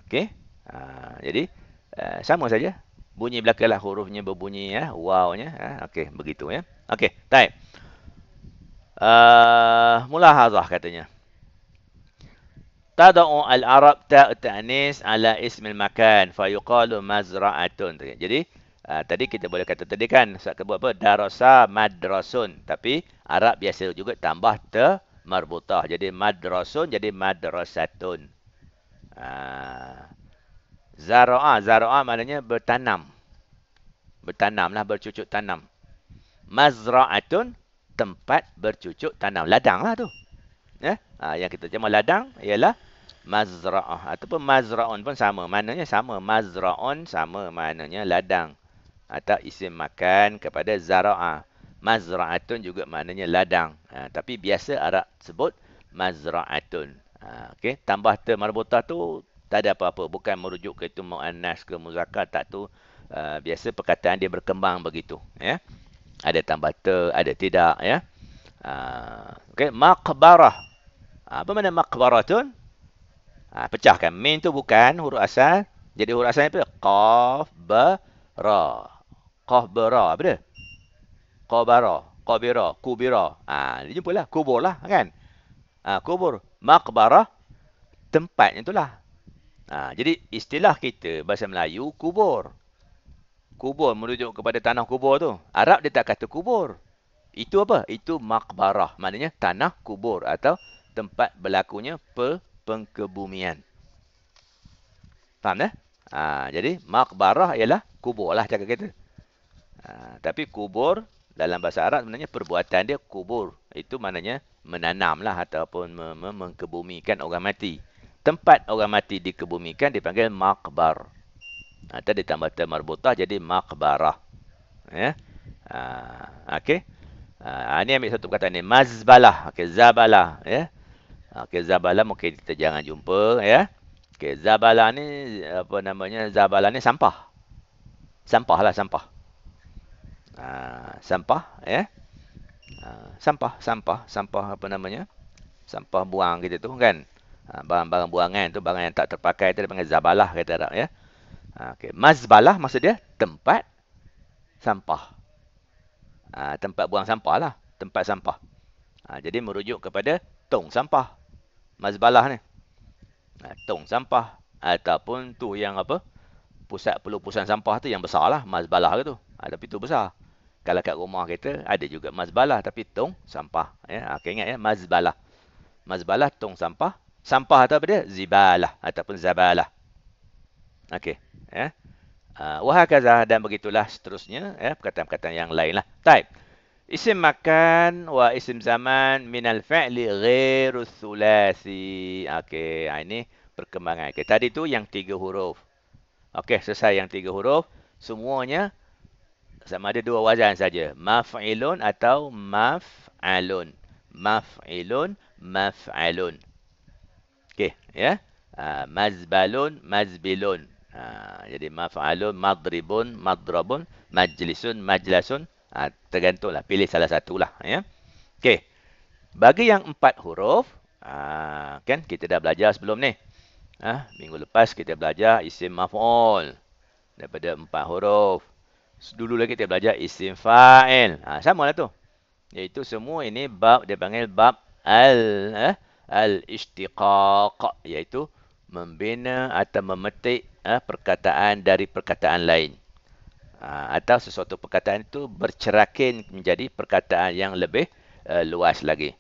Okey. Ha, jadi uh, sama saja bunyi belakanglah hurufnya berbunyi ya wownya ya. okey begitu ya. Okey, baik. Uh, eh, mula katanya tada'u al-arab ta' ta'nis ala ismil makan fa mazra'atun. Jadi uh, tadi kita boleh kata tadi kan saat kebuat apa darasa madrasun tapi Arab biasa juga tambah te marbutah. Jadi madrasun jadi madrasatun. Uh, ah, zara'a zara'a maknanya bertanam. bertanam lah bercucuk tanam. Mazra'atun tempat bercucuk tanam. Ladang lah tu. Ya? Ha, yang kita jemah ladang ialah mazra'ah ataupun mazra'un pun sama. Maknanya sama. Mazra'un sama maknanya ladang. Atau isim makan kepada zara'ah. Mazra'atun juga maknanya ladang. Ha, tapi biasa Arab sebut mazra'atun. Ha, okay. Tambah ter marbutah tu tak ada apa-apa. Bukan merujuk ke itu mu'annas ke muzakar tak tu. Uh, biasa perkataan dia berkembang begitu. Ya. Ada tambah ter, ada tidak. Ya. Uh, ha, okay. Makbarah. Ha, apa makna makbaratun? Ha, pecahkan. Min tu bukan huruf asal. Jadi huruf asalnya apa? Qaf, ba, ra. Qaf, ba, ra. Apa dia? Qaf, ba, ra. Qaf, ba, ra. Kubira. Ha, dia jumpa lah. Kubur lah kan? Ha, kubur. Maqbarah. Tempatnya tu lah. Ha, jadi istilah kita bahasa Melayu kubur. Kubur merujuk kepada tanah kubur tu. Arab dia tak kata kubur. Itu apa? Itu makbarah. Maknanya tanah kubur atau tempat berlakunya pe pengkebumian. Faham tak? Ha, jadi, makbarah ialah kubur lah cakap kita. Ha, tapi kubur dalam bahasa Arab sebenarnya perbuatan dia kubur. Itu maknanya menanam lah ataupun me- me- mengkebumikan orang mati. Tempat orang mati dikebumikan dipanggil makbar. Atau ha, ditambah termarbutah jadi makbarah. Ya? Ha, okay? Ha, ini ambil satu perkataan ini Mazbalah. Okay, zabalah. Ya? Yeah? Ah, okey Zabala mungkin kita jangan jumpa ya. Okey Zabala ni apa namanya Zabala ni sampah. Sampah lah sampah. Ha, sampah ya. Ha, sampah, sampah, sampah apa namanya? Sampah buang kita tu kan. Ha, barang-barang buangan tu barang yang tak terpakai tu dipanggil zabalah kata Arab ya. Ha, okey, mazbalah maksud dia tempat sampah. Ha, tempat buang sampah lah, tempat sampah. Ha, jadi merujuk kepada tong sampah mazbalah ni. Ah, tong sampah. Ataupun tu yang apa. Pusat pelupusan sampah tu yang besar lah. Mazbalah ke tu. Ha, tapi tu besar. Kalau kat rumah kita ada juga mazbalah. Tapi tong sampah. Ya, ha, ah, kita ingat ya. Mazbalah. Mazbalah tong sampah. Sampah atau apa dia? Zibalah. Ataupun zabalah. Okey. Ya. Uh, wahakazah dan begitulah seterusnya ya perkataan-perkataan yang lain lah. Type. Isim makan wa isim zaman minal fi'li ghairu thulasi. Okey, ha, ini perkembangan. Okay. Tadi tu yang tiga huruf. Okey, selesai yang tiga huruf. Semuanya sama ada dua wazan saja. Maf'ilun atau maf'alun. Maf'ilun, maf'alun. Okey, ya. Yeah? Ha, uh, mazbalun, mazbilun. Uh, jadi maf'alun, madribun, madrabun, majlisun, majlasun Ha, tergantunglah. Pilih salah satulah. Ya. Okey. Bagi yang empat huruf. Ha, kan kita dah belajar sebelum ni. Ha, minggu lepas kita belajar isim maf'ul. Daripada empat huruf. Dulu lagi kita belajar isim fa'il. Ha, sama lah tu. Iaitu semua ini bab dia panggil bab al eh, ha, al istiqaq iaitu membina atau memetik eh, perkataan dari perkataan lain. Ah, atau sesuatu perkataan itu bercerakin menjadi perkataan yang lebih uh, luas lagi.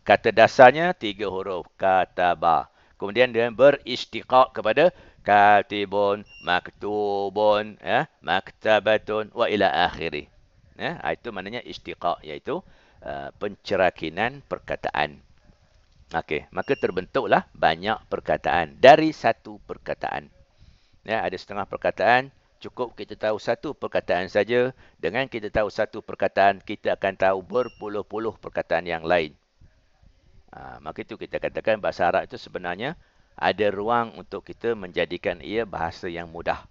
Kata dasarnya tiga huruf kataba. Kemudian dia beristiqah kepada katibun, maktubun, ya, maktabatun wa ila akhiri. Ya, ah, itu maknanya istiqah, iaitu uh, pencerakinan perkataan. Okey, maka terbentuklah banyak perkataan dari satu perkataan. Ya, ada setengah perkataan Cukup kita tahu satu perkataan saja. Dengan kita tahu satu perkataan, kita akan tahu berpuluh-puluh perkataan yang lain. Ha, maka itu kita katakan bahasa Arab itu sebenarnya ada ruang untuk kita menjadikan ia bahasa yang mudah.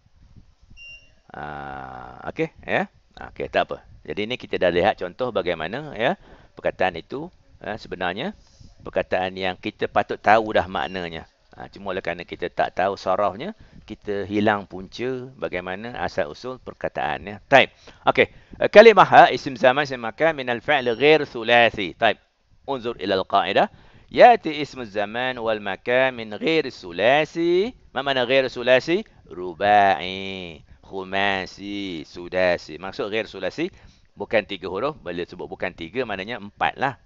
Ha, Okey, ya? Yeah? Ha, okey, tak apa. Jadi ini kita dah lihat contoh bagaimana ya perkataan itu ya, sebenarnya perkataan yang kita patut tahu dah maknanya. Ha, cuma oleh kerana kita tak tahu sarafnya, kita hilang punca bagaimana asal usul perkataan ya. Taib. Okey. Eh, kalimah ha isim zaman isim makan min al-fi'l ghair thulathi. Taib. Unzur ila al-qa'idah. Yati ism zaman wal makan min ghair thulathi. Ma mana ghair thulathi? Ruba'i, khumasi, sudasi. Maksud ghair thulathi bukan tiga huruf, boleh sebut bukan tiga, maknanya empat lah.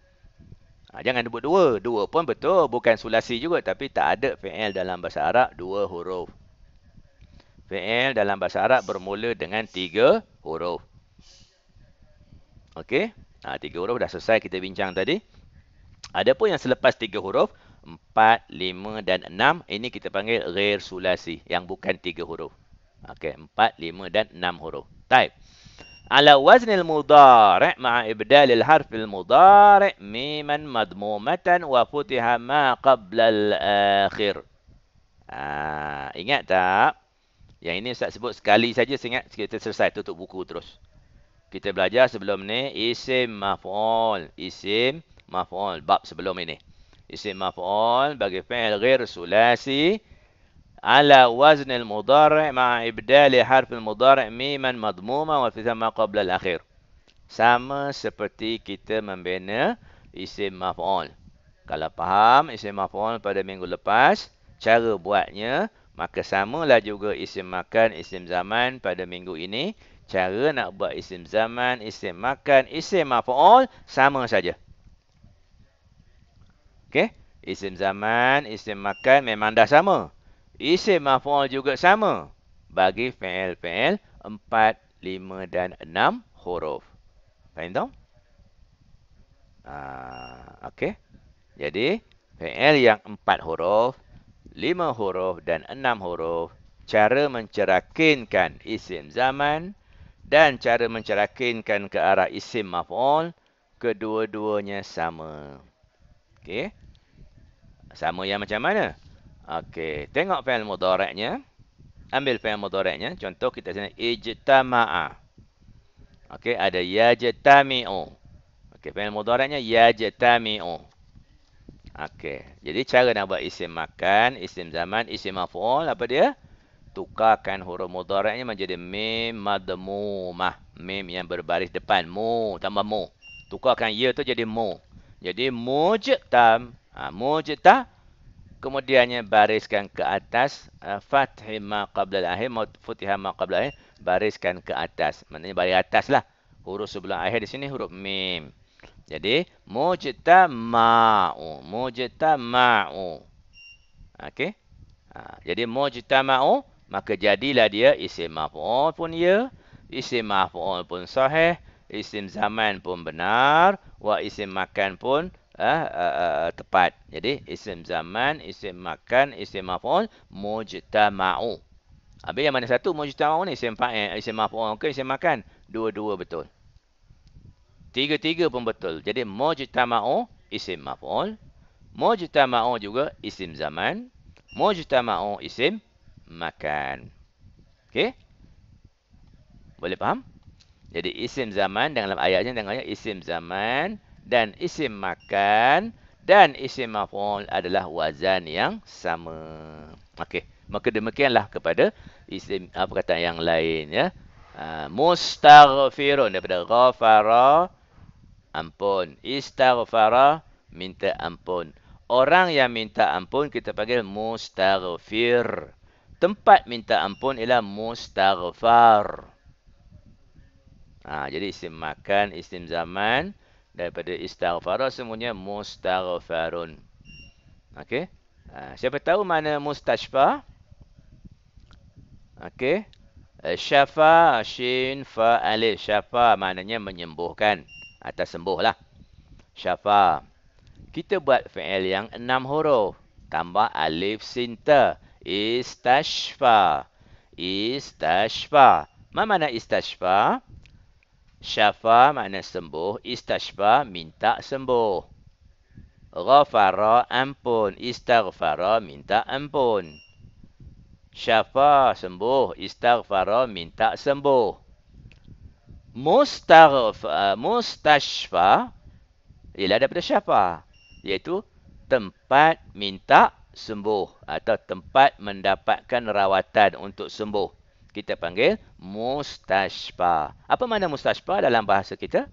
Ha, jangan sebut dua. Dua pun betul. Bukan sulasi juga. Tapi tak ada fi'il dalam bahasa Arab. Dua huruf. Fi'il dalam bahasa Arab bermula dengan tiga huruf. Okey. Ha, tiga huruf dah selesai kita bincang tadi. Ada pun yang selepas tiga huruf. Empat, lima dan enam. Ini kita panggil ghair sulasi. Yang bukan tiga huruf. Okey. Empat, lima dan enam huruf. Taib. Ala waznil mudari' ma'a ibdalil harfil mudari' miman madmumatan wa futiha ma qabla al-akhir. Eh, ah, ingat tak? Yang ini Ustaz sebut sekali saja sehingga kita selesai tutup buku terus. Kita belajar sebelum ni isim maf'ul, isim maf'ul bab sebelum ini. Isim maf'ul bagi fi'il ghair sulasi ala wazn al mudari' ma'a ibdal harf al mudari' miman madmuma wa fi thamma qabla al akhir. Sama seperti kita membina isim maf'ul. Kalau faham isim maf'ul pada minggu lepas, cara buatnya Maka samalah juga isim makan, isim zaman pada minggu ini. Cara nak buat isim zaman, isim makan, isim maf'ul, sama saja. Okey? Isim zaman, isim makan memang dah sama. Isim maf'ul juga sama. Bagi fi'il-fi'il 4, 5 dan 6 huruf. Faham tak? Ah, Okey? Jadi, fi'il yang 4 huruf, lima huruf dan enam huruf, cara mencerakinkan isim zaman dan cara mencerakinkan ke arah isim maf'ul, kedua-duanya sama. Okey. Sama yang macam mana? Okey, tengok fi'il mudhari'nya. Ambil fi'il mudhari'nya. Contoh kita sini ijtama'a. Okey, ada yajtami'u. Okey, fi'il mudhari'nya yajtami'u. Okey. Jadi cara nak buat isim makan, isim zaman, isim maf'ul apa dia? Tukarkan huruf mudaraknya menjadi mim madmumah. Mim yang berbaris depan mu tambah mu. Tukarkan ya tu jadi mu. Jadi mujtam, ha, mujta kemudiannya bariskan ke atas uh, ha, fathi ma qabla al-akhir futiha ma qabla al-akhir bariskan ke atas maknanya baris ataslah huruf sebelah akhir di sini huruf mim jadi mujtama'u, mujtama'u. Okey. Ha, jadi mujtama'u maka jadilah dia isim maf'ul pun ya, isim maf'ul pun sahih, isim zaman pun benar, wa isim makan pun eh, uh, uh, tepat. Jadi isim zaman, isim makan, isim maf'ul mujtama'u. Abang yang mana satu mujtama'u ni isim fa'il, isim maf'ul ke isim makan? Dua-dua betul tiga-tiga pun betul. Jadi mujtama'u isim maf'ul. Mujtama'u juga isim zaman. Mujtama'u isim makan. Okey? Boleh faham? Jadi isim zaman dalam ayatnya tengoknya isim zaman dan isim makan dan isim maf'ul adalah wazan yang sama. Okey. Maka demikianlah kepada isim apa kata yang lain ya. Uh, mustaghfirun daripada ghafara ampun. Istaghfara minta ampun. Orang yang minta ampun kita panggil mustaghfir. Tempat minta ampun ialah mustaghfar. Ha, jadi isim makan, isim zaman daripada istaghfara semuanya mustaghfarun. Okey. Ha, siapa tahu mana mustashfa? Okey. Eh, syafa, shin, fa, alif. Syafa maknanya menyembuhkan atas lah, Syafa. Kita buat fi'il yang enam huruf. Tambah alif sinta. Istashfa. Istashfa. Ma mana istashfa? Syafa mana sembuh. Istashfa minta sembuh. Ghafara ampun. Istaghfara minta ampun. Syafa sembuh. Istaghfara minta sembuh mustarif, uh, ah, mustashfa ialah daripada siapa? iaitu tempat minta sembuh atau tempat mendapatkan rawatan untuk sembuh kita panggil mustashfa apa makna mustashfa dalam bahasa kita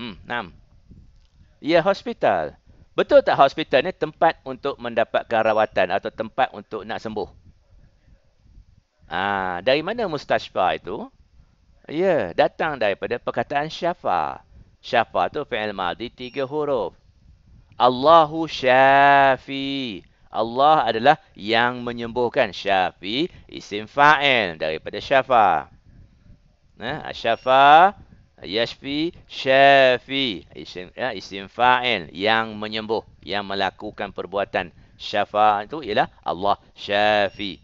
hmm enam ya hospital betul tak hospital ni tempat untuk mendapatkan rawatan atau tempat untuk nak sembuh Ha, dari mana mustashfa itu? Ya, datang daripada perkataan syafa. Syafa tu fi'il madhi tiga huruf. Allahu syafi. Allah adalah yang menyembuhkan. Syafi isim fa'il daripada syafa. Nah, ha, syafa yashfi syafi isim ya, isim fa'il yang menyembuh, yang melakukan perbuatan syafa itu ialah Allah syafi.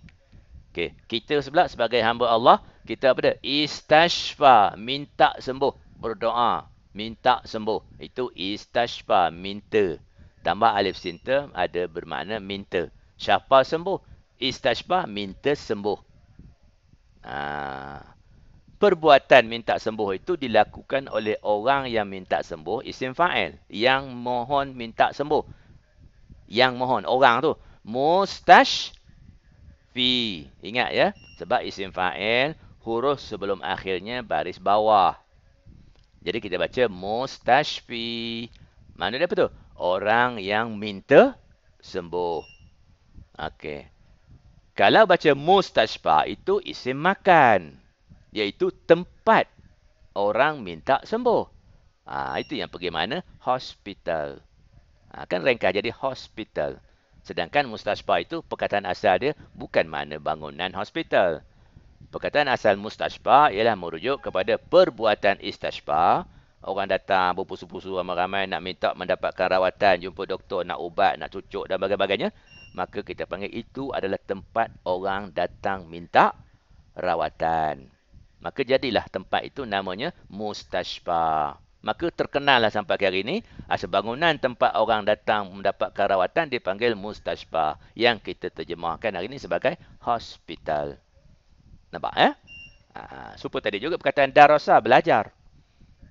Okey, kita sebelah sebagai hamba Allah, kita apa dia? Istashfa, minta sembuh, berdoa, minta sembuh. Itu istashfa, minta. Tambah alif sinta ada bermakna minta. Syafa sembuh, istashfa minta sembuh. Ha. Perbuatan minta sembuh itu dilakukan oleh orang yang minta sembuh, isim fa'il, yang mohon minta sembuh. Yang mohon orang tu mustashfa fi. Ingat ya. Sebab isim fa'il huruf sebelum akhirnya baris bawah. Jadi kita baca mustashfi. Mana dia apa Orang yang minta sembuh. Okey. Kalau baca mustashfa itu isim makan. Iaitu tempat orang minta sembuh. Ah ha, itu yang pergi mana? Hospital. Ha, kan rengkah jadi hospital. Sedangkan mustashfa itu perkataan asal dia bukan makna bangunan hospital. Perkataan asal mustashfa ialah merujuk kepada perbuatan istashfa. Orang datang berpusu-pusu ramai-ramai nak minta mendapatkan rawatan, jumpa doktor, nak ubat, nak cucuk dan bagainya. Maka kita panggil itu adalah tempat orang datang minta rawatan. Maka jadilah tempat itu namanya mustashfa. Maka terkenallah sampai ke hari ini ah, sebangunan tempat orang datang mendapatkan rawatan dipanggil mustashfa yang kita terjemahkan hari ini sebagai hospital. Nampak eh? Ah, tadi juga perkataan darasa belajar.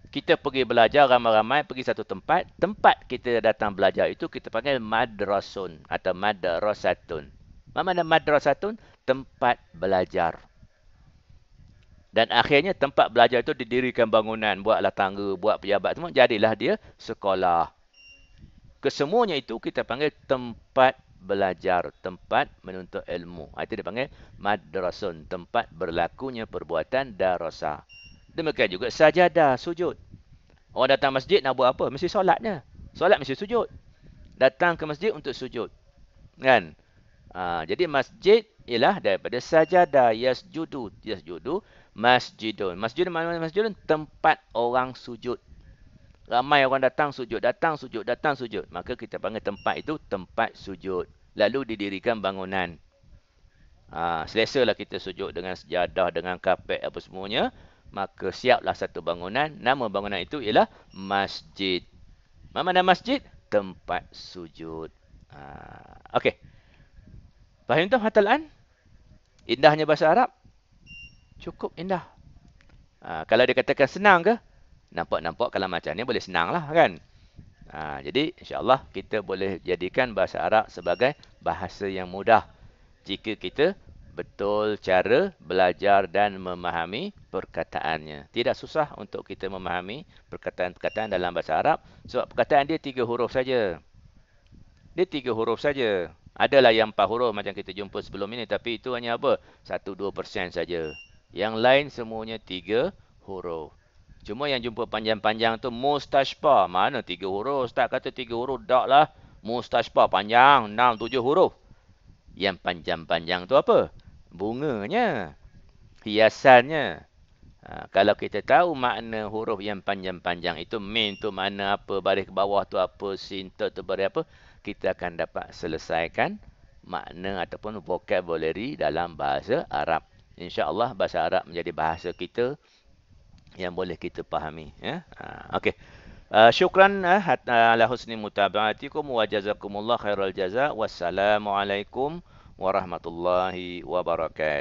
Kita pergi belajar ramai-ramai pergi satu tempat, tempat kita datang belajar itu kita panggil madrasun atau madrasatun. mana madrasatun? Tempat belajar. Dan akhirnya tempat belajar itu didirikan bangunan. Buatlah tangga, buat pejabat semua. Jadilah dia sekolah. Kesemuanya itu kita panggil tempat belajar, tempat menuntut ilmu. Ha, itu dipanggil madrasun, tempat berlakunya perbuatan darasa. Demikian juga sajadah, sujud. Orang datang masjid nak buat apa? Mesti solatnya. Solat mesti sujud. Datang ke masjid untuk sujud. Kan? Ha, jadi masjid ialah daripada sajadah, yasjudu. Yasjudu Masjidun. Masjidun mana masjidun? Tempat orang sujud. Ramai orang datang sujud, datang sujud, datang sujud. Maka kita panggil tempat itu tempat sujud. Lalu didirikan bangunan. Ha, selesa lah kita sujud dengan sejadah, dengan kapek apa semuanya. Maka siaplah satu bangunan. Nama bangunan itu ialah masjid. Mana ada masjid? Tempat sujud. Ha, Okey. Faham tu? Hatal'an? Indahnya bahasa Arab? cukup indah. Ha, kalau dia katakan senang ke? Nampak-nampak kalau macam ni boleh senang lah kan? Ha, jadi insyaAllah kita boleh jadikan bahasa Arab sebagai bahasa yang mudah. Jika kita betul cara belajar dan memahami perkataannya. Tidak susah untuk kita memahami perkataan-perkataan dalam bahasa Arab. Sebab perkataan dia tiga huruf saja. Dia tiga huruf saja. Adalah yang empat huruf macam kita jumpa sebelum ini. Tapi itu hanya apa? Satu dua persen saja. Yang lain semuanya tiga huruf. Cuma yang jumpa panjang-panjang tu mustashpa. Mana tiga huruf? Ustaz kata tiga huruf. Tak lah. Mustashpa panjang. Enam, tujuh huruf. Yang panjang-panjang tu apa? Bunganya. Hiasannya. Ha, kalau kita tahu makna huruf yang panjang-panjang itu. Min tu mana apa. Baris ke bawah tu apa. Sinta tu baris apa. Kita akan dapat selesaikan makna ataupun vocabulary dalam bahasa Arab insyaallah bahasa Arab menjadi bahasa kita yang boleh kita fahami ya ha, okey uh, syukran eh, uh, ala husni mutabaatikum wa jazakumullah khairal jaza wassalamu alaikum warahmatullahi wabarakatuh